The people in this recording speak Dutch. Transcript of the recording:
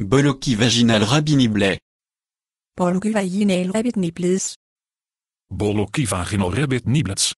Bolocki vaginal rabbiniblay. Bolocki vaginal rabbit niblets. vaginal rabbit niblets.